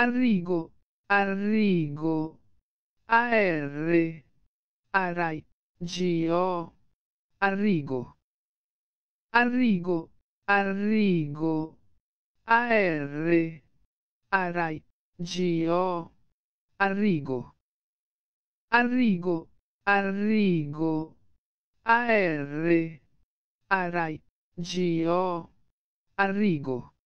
Arrigo, Arrigo, AR, Arai, Gio, Arrigo, Arrigo, Arrigo, AR, Arai, Gio, Arrigo, Arrigo, Arrigo, AR, Arai, Gio, Arrigo.